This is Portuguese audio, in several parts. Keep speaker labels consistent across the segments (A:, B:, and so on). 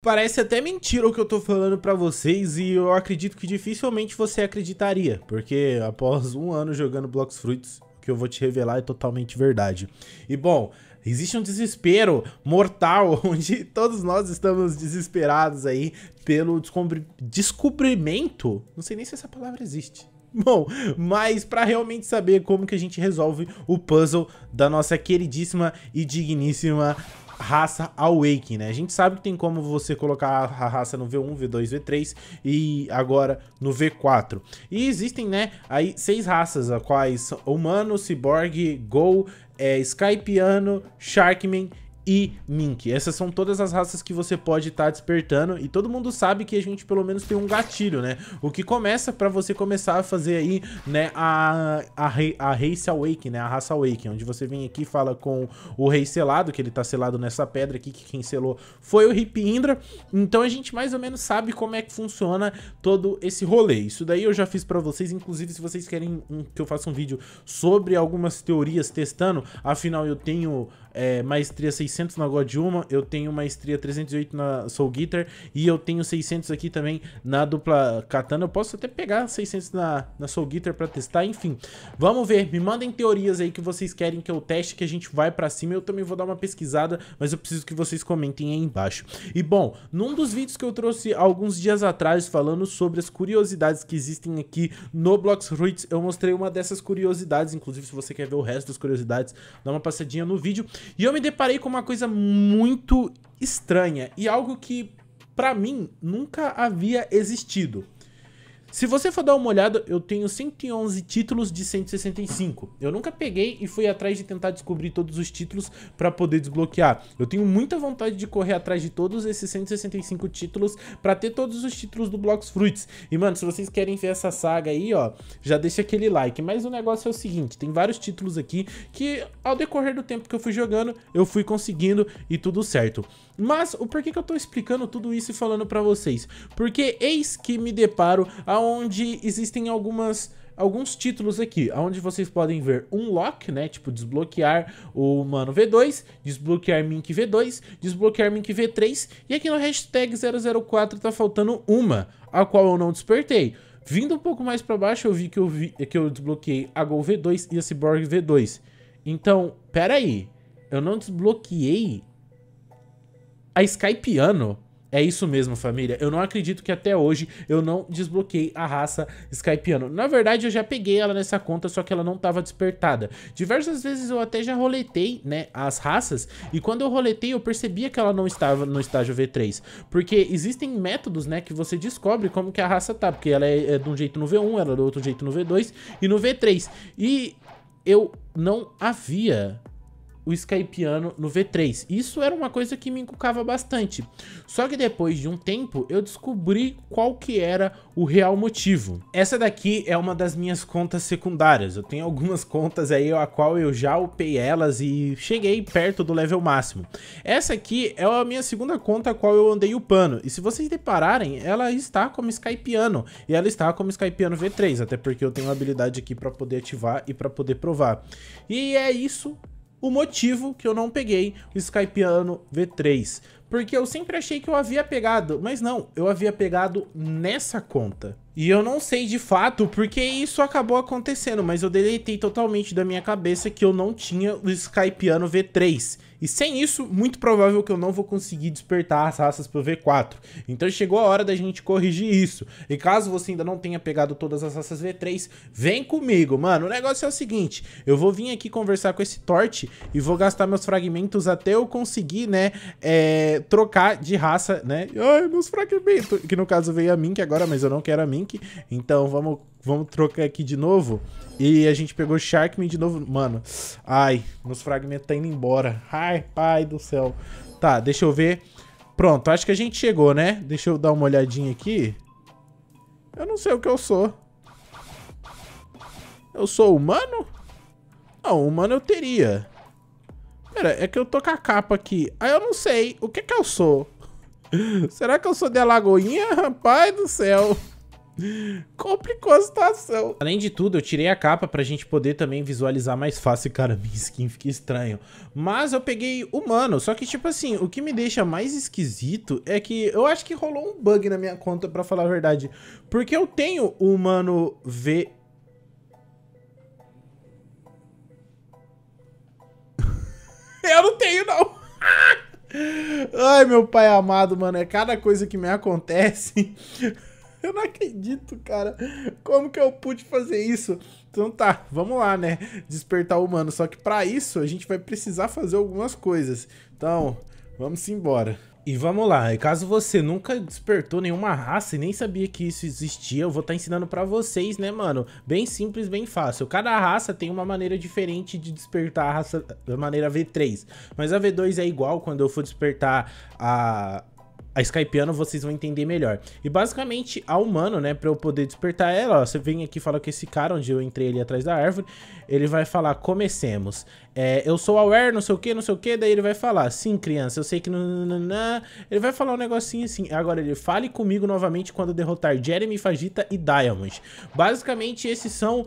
A: Parece até mentira o que eu tô falando para vocês e eu acredito que dificilmente você acreditaria, porque após um ano jogando Blocks Fruits, o que eu vou te revelar é totalmente verdade. E bom, existe um desespero mortal onde todos nós estamos desesperados aí pelo descobri descobrimento, não sei nem se essa palavra existe, Bom, mas para realmente saber como que a gente resolve o puzzle da nossa queridíssima e digníssima raça Awakening, né? A gente sabe que tem como você colocar a raça no V1, V2, V3 e agora no V4. E existem, né, aí seis raças, a quais Humano, Cyborg, Gol, é, Skypiano, Sharkman e Mink. Essas são todas as raças que você pode estar tá despertando e todo mundo sabe que a gente pelo menos tem um gatilho, né? O que começa para você começar a fazer aí, né, a, a, a Race Awaken, né, a raça Awaken, onde você vem aqui e fala com o Rei Selado, que ele tá selado nessa pedra aqui, que quem selou foi o Hip Indra, então a gente mais ou menos sabe como é que funciona todo esse rolê. Isso daí eu já fiz para vocês, inclusive se vocês querem que eu faça um vídeo sobre algumas teorias testando, afinal eu tenho é, maestria 600 na God Uma, eu tenho maestria 308 na Soul Guitar e eu tenho 600 aqui também na dupla Katana. Eu posso até pegar 600 na, na Soul Guitar pra testar, enfim. Vamos ver, me mandem teorias aí que vocês querem que eu teste, que a gente vai pra cima. Eu também vou dar uma pesquisada, mas eu preciso que vocês comentem aí embaixo. E bom, num dos vídeos que eu trouxe alguns dias atrás falando sobre as curiosidades que existem aqui no Blox Roots, eu mostrei uma dessas curiosidades, inclusive se você quer ver o resto das curiosidades, dá uma passadinha no vídeo. E eu me deparei com uma coisa muito estranha e algo que, para mim, nunca havia existido. Se você for dar uma olhada, eu tenho 111 títulos de 165. Eu nunca peguei e fui atrás de tentar descobrir todos os títulos para poder desbloquear. Eu tenho muita vontade de correr atrás de todos esses 165 títulos para ter todos os títulos do Blox Fruits. E mano, se vocês querem ver essa saga aí, ó, já deixa aquele like. Mas o negócio é o seguinte, tem vários títulos aqui que ao decorrer do tempo que eu fui jogando, eu fui conseguindo e tudo certo. Mas o porquê que eu tô explicando tudo isso e falando para vocês? Porque eis que me deparo aonde existem algumas alguns títulos aqui, onde vocês podem ver um lock, né, tipo desbloquear o Mano V2, desbloquear Mink V2, desbloquear Mink V3, e aqui no hashtag 004 tá faltando uma, a qual eu não despertei. Vindo um pouco mais para baixo, eu vi que eu, vi, que eu desbloqueei a Gol V2 e a Cyborg V2. Então, peraí, eu não desbloqueei a Sky é isso mesmo, família. Eu não acredito que até hoje eu não desbloqueei a raça Skypiano. Na verdade, eu já peguei ela nessa conta, só que ela não estava despertada. Diversas vezes eu até já roletei, né, as raças, e quando eu roletei eu percebia que ela não estava no estágio V3, porque existem métodos, né, que você descobre como que a raça tá, porque ela é, é de um jeito no V1, ela é do outro jeito no V2 e no V3. E eu não havia o Skypeano no V3. Isso era uma coisa que me encucava bastante. Só que depois de um tempo, eu descobri qual que era o real motivo. Essa daqui é uma das minhas contas secundárias. Eu tenho algumas contas aí a qual eu já upei elas e cheguei perto do level máximo. Essa aqui é a minha segunda conta a qual eu andei upando. E se vocês depararem, ela está como Skypeano. E ela está como Skypeano V3, até porque eu tenho a habilidade aqui para poder ativar e para poder provar. E é isso o motivo que eu não peguei o Skypiano V3. Porque eu sempre achei que eu havia pegado, mas não, eu havia pegado nessa conta. E eu não sei de fato porque isso acabou acontecendo, mas eu deletei totalmente da minha cabeça que eu não tinha o Skypiano V3. E sem isso, muito provável que eu não vou conseguir despertar as raças pro V4. Então chegou a hora da gente corrigir isso. E caso você ainda não tenha pegado todas as raças V3, vem comigo, mano. O negócio é o seguinte, eu vou vir aqui conversar com esse Torte e vou gastar meus fragmentos até eu conseguir, né, é, trocar de raça, né? Ai, meus fragmentos! Que no caso veio a Mink agora, mas eu não quero a Mink. Então vamos vamos trocar aqui de novo. E a gente pegou Sharkman de novo. Mano, ai, meus fragmentos tá indo embora. Ai, pai do céu. Tá, deixa eu ver. Pronto, acho que a gente chegou, né? Deixa eu dar uma olhadinha aqui. Eu não sei o que eu sou. Eu sou humano? Não, humano eu teria. Pera, é que eu tô com a capa aqui. Ah, eu não sei. O que que eu sou? Será que eu sou de Alagoinha? Pai do céu. Complicou a situação. Além de tudo, eu tirei a capa pra gente poder também visualizar mais fácil. Cara, minha skin fica estranho. Mas eu peguei humano, só que tipo assim, o que me deixa mais esquisito é que eu acho que rolou um bug na minha conta, pra falar a verdade. Porque eu tenho o humano V... eu não tenho, não. Ai, meu pai amado, mano, é cada coisa que me acontece... eu não acredito, cara. Como que eu pude fazer isso? Então tá, vamos lá, né? Despertar o humano. Só que para isso a gente vai precisar fazer algumas coisas. Então, vamos embora. E vamos lá, e caso você nunca despertou nenhuma raça e nem sabia que isso existia, eu vou estar tá ensinando para vocês, né, mano? Bem simples, bem fácil. Cada raça tem uma maneira diferente de despertar a raça da maneira V3. Mas a V2 é igual quando eu for despertar a a Skypeando vocês vão entender melhor. E basicamente, a humano, né, pra eu poder despertar ela, ó, você vem aqui e fala com esse cara, onde eu entrei ali atrás da árvore, ele vai falar, comecemos. É, eu sou aware, não sei o que, não sei o que, daí ele vai falar, sim, criança, eu sei que... Nananana. Ele vai falar um negocinho assim, agora ele, fale comigo novamente quando derrotar Jeremy, Fagita e Diamond. Basicamente, esses são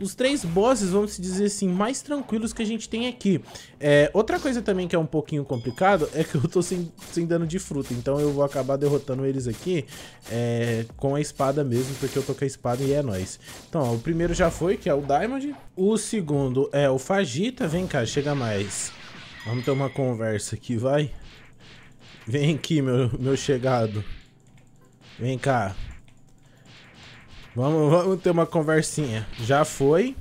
A: os três bosses, vamos dizer assim, mais tranquilos que a gente tem aqui. É, outra coisa também que é um pouquinho complicado é que eu tô sem, sem dano de fruta, então então eu vou acabar derrotando eles aqui é, com a espada mesmo, porque eu tô com a espada e é nóis. Então, ó, o primeiro já foi, que é o Diamond. O segundo é o Fagita. Vem cá, chega mais. Vamos ter uma conversa aqui, vai. Vem aqui, meu, meu chegado. Vem cá. Vamos, vamos ter uma conversinha. Já foi.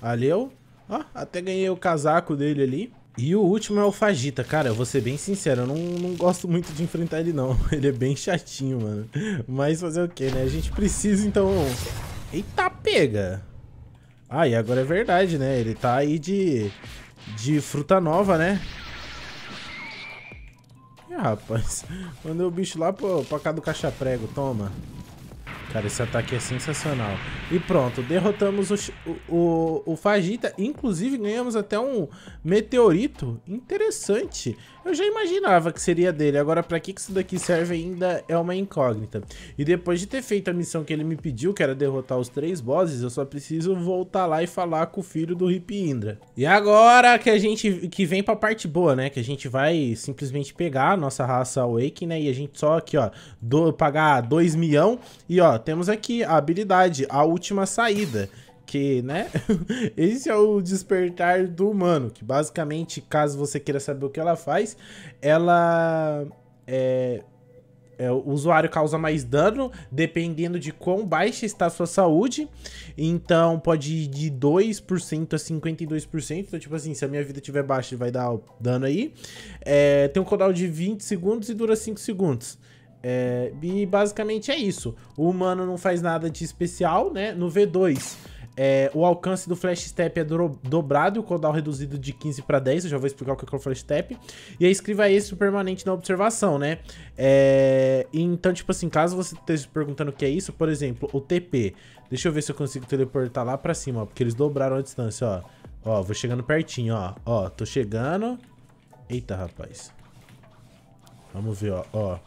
A: Valeu. Ó, até ganhei o casaco dele ali. E o último é o Fagita. Cara, eu vou ser bem sincero, eu não, não gosto muito de enfrentar ele, não. Ele é bem chatinho, mano. Mas fazer o quê, né? A gente precisa, então... Eita, pega! Ah, e agora é verdade, né? Ele tá aí de... De fruta nova, né? É, rapaz. Mandei o bicho lá pro, pra cá do caixa-prego. Toma cara, esse ataque é sensacional. E pronto, derrotamos o, o, o Fajita. Inclusive, ganhamos até um meteorito. Interessante. Eu já imaginava que seria dele. Agora, pra que isso daqui serve ainda é uma incógnita. E depois de ter feito a missão que ele me pediu, que era derrotar os três bosses, eu só preciso voltar lá e falar com o filho do Hip Indra. E agora que a gente... Que vem pra parte boa, né? Que a gente vai simplesmente pegar a nossa raça Awaken, né? E a gente só aqui, ó, do, pagar dois milhão e, ó, temos aqui a habilidade, a última saída. Que, né? Esse é o despertar do humano. Que basicamente, caso você queira saber o que ela faz, ela. É, é, o usuário causa mais dano, dependendo de quão baixa está a sua saúde. Então pode ir de 2% a 52%. Então, tipo assim, se a minha vida estiver baixa, vai dar dano aí. É, tem um cooldown de 20 segundos e dura 5 segundos. É, e basicamente é isso. O humano não faz nada de especial, né? No V2, é, o alcance do flash step é do, dobrado e o cooldown reduzido de 15 para 10. Eu já vou explicar o que é o flash step. E a escriva extra permanente na observação, né? É, então, tipo assim, caso você esteja perguntando o que é isso, por exemplo, o TP. Deixa eu ver se eu consigo teleportar lá para cima, ó, porque eles dobraram a distância, ó. Ó, vou chegando pertinho, ó. Ó, tô chegando. Eita, rapaz. Vamos ver, ó. Ó.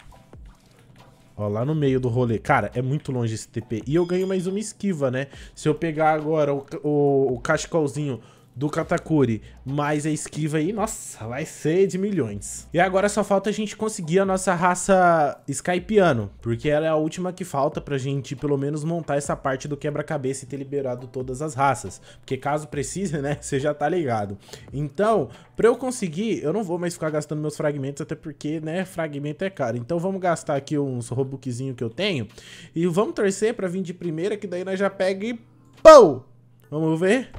A: Ó, lá no meio do rolê. Cara, é muito longe esse TP. E eu ganho mais uma esquiva, né? Se eu pegar agora o, o, o cachecolzinho do Katakuri, mais a esquiva aí, nossa, vai ser de milhões. E agora só falta a gente conseguir a nossa raça Skypiano, porque ela é a última que falta pra gente pelo menos montar essa parte do quebra-cabeça e ter liberado todas as raças. Porque caso precise, né, você já tá ligado. Então, pra eu conseguir, eu não vou mais ficar gastando meus fragmentos, até porque, né, fragmento é caro. Então vamos gastar aqui uns robuquezinho que eu tenho e vamos torcer pra vir de primeira, que daí nós já pega e... Pou! Vamos ver?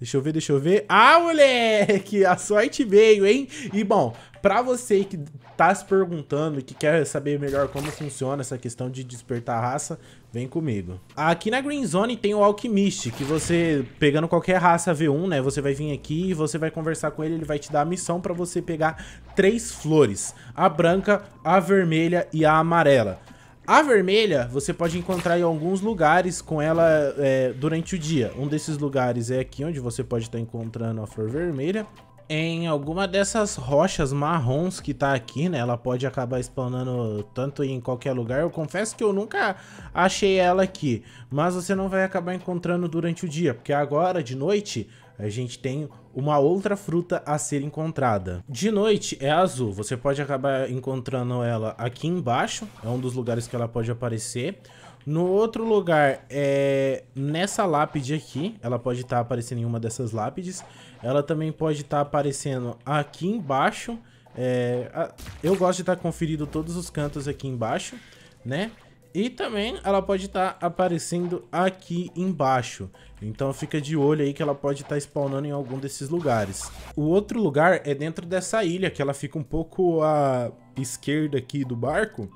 A: Deixa eu ver, deixa eu ver. Ah, moleque! A sorte veio, hein? E, bom, pra você que tá se perguntando, que quer saber melhor como funciona essa questão de despertar a raça, vem comigo. Aqui na Green Zone tem o Alchemist, que você, pegando qualquer raça V1, né? Você vai vir aqui e você vai conversar com ele, ele vai te dar a missão pra você pegar três flores. A branca, a vermelha e a amarela. A vermelha você pode encontrar em alguns lugares com ela é, durante o dia. Um desses lugares é aqui onde você pode estar tá encontrando a flor vermelha. Em alguma dessas rochas marrons que tá aqui, né? Ela pode acabar spawnando tanto em qualquer lugar. Eu confesso que eu nunca achei ela aqui. Mas você não vai acabar encontrando durante o dia. Porque agora, de noite, a gente tem uma outra fruta a ser encontrada. De noite é azul, você pode acabar encontrando ela aqui embaixo, é um dos lugares que ela pode aparecer. No outro lugar, é nessa lápide aqui, ela pode estar tá aparecendo em uma dessas lápides. Ela também pode estar tá aparecendo aqui embaixo. É... Eu gosto de estar tá todos os cantos aqui embaixo, né? E também ela pode estar tá aparecendo aqui embaixo. Então fica de olho aí que ela pode estar tá spawnando em algum desses lugares. O outro lugar é dentro dessa ilha, que ela fica um pouco à esquerda aqui do barco.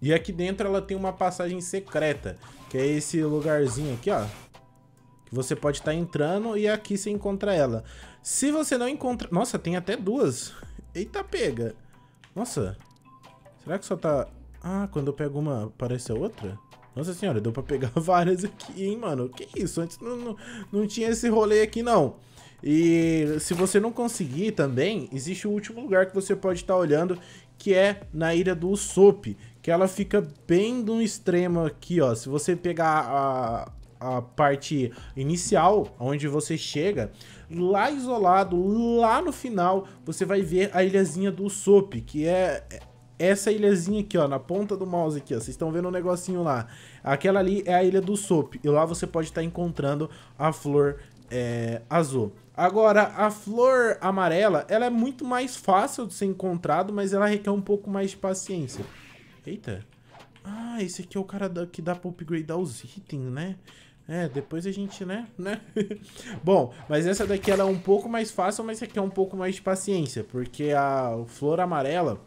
A: E aqui dentro ela tem uma passagem secreta, que é esse lugarzinho aqui, ó. Que você pode estar tá entrando e aqui você encontra ela. Se você não encontra... Nossa, tem até duas. Eita, pega. Nossa. Será que só tá... Ah, quando eu pego uma, aparece a outra? Nossa senhora, deu pra pegar várias aqui, hein, mano? Que isso? Antes não, não, não tinha esse rolê aqui, não. E se você não conseguir também, existe o último lugar que você pode estar tá olhando, que é na ilha do Usopp, que ela fica bem no extremo aqui, ó. Se você pegar a, a parte inicial, onde você chega, lá isolado, lá no final, você vai ver a ilhazinha do Usopp, que é essa ilhazinha aqui, ó, na ponta do mouse aqui, ó, vocês estão vendo um negocinho lá. Aquela ali é a ilha do Sop, e lá você pode estar tá encontrando a flor é, azul. Agora, a flor amarela, ela é muito mais fácil de ser encontrado, mas ela requer um pouco mais de paciência. Eita. Ah, esse aqui é o cara da, que dá pra upgradear os itens, né? É, depois a gente, né? né? Bom, mas essa daqui ela é um pouco mais fácil, mas requer um pouco mais de paciência. Porque a flor amarela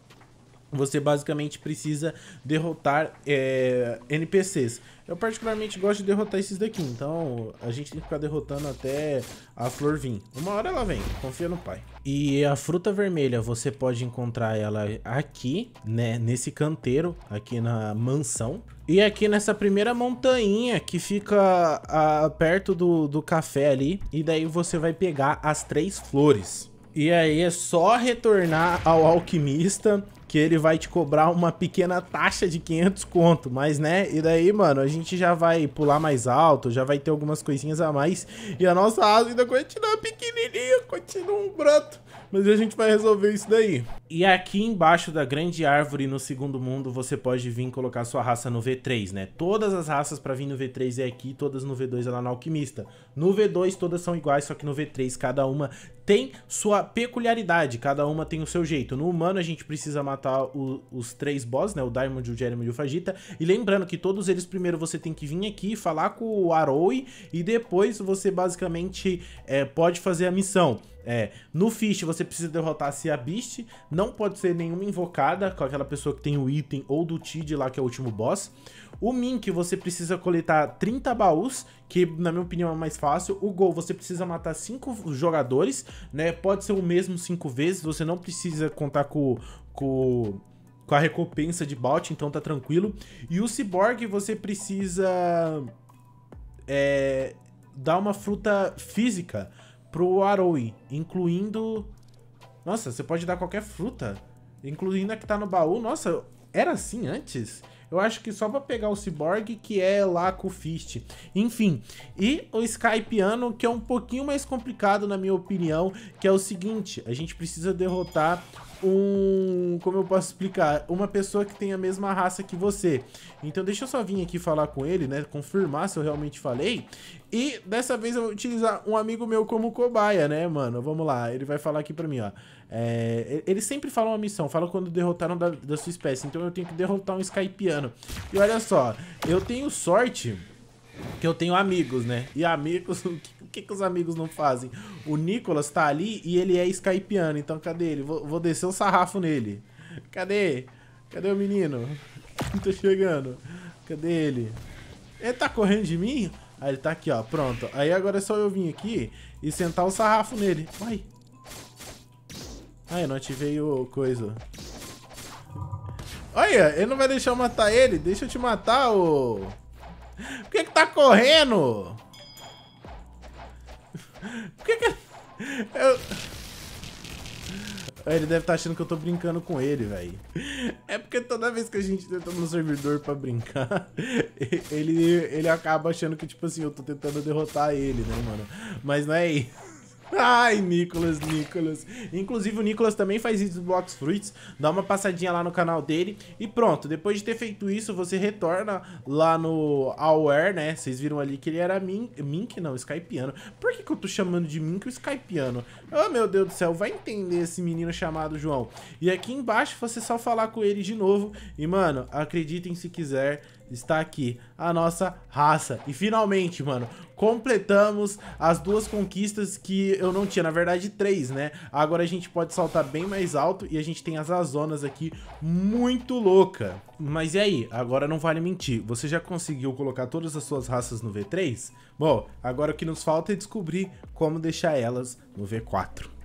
A: você basicamente precisa derrotar é, NPCs. Eu particularmente gosto de derrotar esses daqui, então a gente tem que ficar derrotando até a flor vir. Uma hora ela vem, confia no pai. E a fruta vermelha, você pode encontrar ela aqui, né, nesse canteiro, aqui na mansão. E aqui nessa primeira montanha que fica a, perto do, do café ali, e daí você vai pegar as três flores. E aí é só retornar ao alquimista que ele vai te cobrar uma pequena taxa de 500 conto, mas né, e daí, mano, a gente já vai pular mais alto, já vai ter algumas coisinhas a mais, e a nossa asa ainda continua pequenininha, continua um broto, mas a gente vai resolver isso daí. E aqui embaixo da grande árvore no segundo mundo, você pode vir colocar sua raça no V3, né? Todas as raças para vir no V3 é aqui, todas no V2 é lá na Alquimista. No V2 todas são iguais, só que no V3 cada uma tem sua peculiaridade, cada uma tem o seu jeito. No humano, a gente precisa matar o, os três boss, né? O Diamond, o Jeremy e o Fagita. E lembrando que todos eles, primeiro você tem que vir aqui, falar com o Aroi, e depois você basicamente é, pode fazer a missão. É, no Fish você precisa derrotar a Cia Beast, não pode ser nenhuma invocada com aquela pessoa que tem o item ou do Tid lá que é o último boss. O Mink você precisa coletar 30 baús, que na minha opinião é mais fácil. O Gol você precisa matar 5 jogadores, né? Pode ser o mesmo 5 vezes, você não precisa contar com, com com a recompensa de bot, então tá tranquilo. E o Cyborg você precisa é, dar uma fruta física pro Aroi, incluindo... Nossa, você pode dar qualquer fruta, incluindo a que tá no baú. Nossa, era assim antes? Eu acho que só pra pegar o Cyborg, que é lá com o Fist. Enfim, e o Skypeano, que é um pouquinho mais complicado na minha opinião, que é o seguinte, a gente precisa derrotar um. Como eu posso explicar? Uma pessoa que tem a mesma raça que você. Então deixa eu só vir aqui falar com ele, né? Confirmar se eu realmente falei. E dessa vez eu vou utilizar um amigo meu como cobaia, né, mano? Vamos lá, ele vai falar aqui pra mim, ó. É, ele sempre fala uma missão, fala quando derrotaram da, da sua espécie. Então eu tenho que derrotar um skypeano E olha só, eu tenho sorte que eu tenho amigos, né? E amigos, o que que, que os amigos não fazem? O Nicolas tá ali e ele é skypeano, então cadê ele? Vou, vou descer o um sarrafo nele. Cadê? Cadê o menino? Não tô chegando. Cadê ele? Ele tá correndo de mim? Aí ele tá aqui, ó. Pronto. Aí agora é só eu vir aqui e sentar o sarrafo nele. Vai. Ai, não ativei o coisa. Olha, ele não vai deixar eu matar ele. Deixa eu te matar, ô... Por que que tá correndo? Por que que ele... Eu... É, ele deve estar tá achando que eu tô brincando com ele, velho. É porque toda vez que a gente tenta no servidor pra brincar, ele, ele acaba achando que, tipo assim, eu tô tentando derrotar ele, né, mano? Mas não é isso. Ai, Nicolas, Nicolas. Inclusive, o Nicolas também faz isso do Box Fruits. Dá uma passadinha lá no canal dele. E pronto, depois de ter feito isso, você retorna lá no Aware, né? Vocês viram ali que ele era min... Mink, não, Skypeano. Por que, que eu tô chamando de Mink o Skypeano? Oh, ah, meu Deus do céu, vai entender esse menino chamado João. E aqui embaixo, você só falar com ele de novo. E, mano, acreditem se quiser, está aqui, a nossa raça. E finalmente, mano, completamos as duas conquistas que eu não tinha, na verdade três, né? Agora a gente pode saltar bem mais alto e a gente tem as azonas aqui muito louca. Mas e aí? Agora não vale mentir, você já conseguiu colocar todas as suas raças no V3? Bom, agora o que nos falta é descobrir como deixar elas no V4.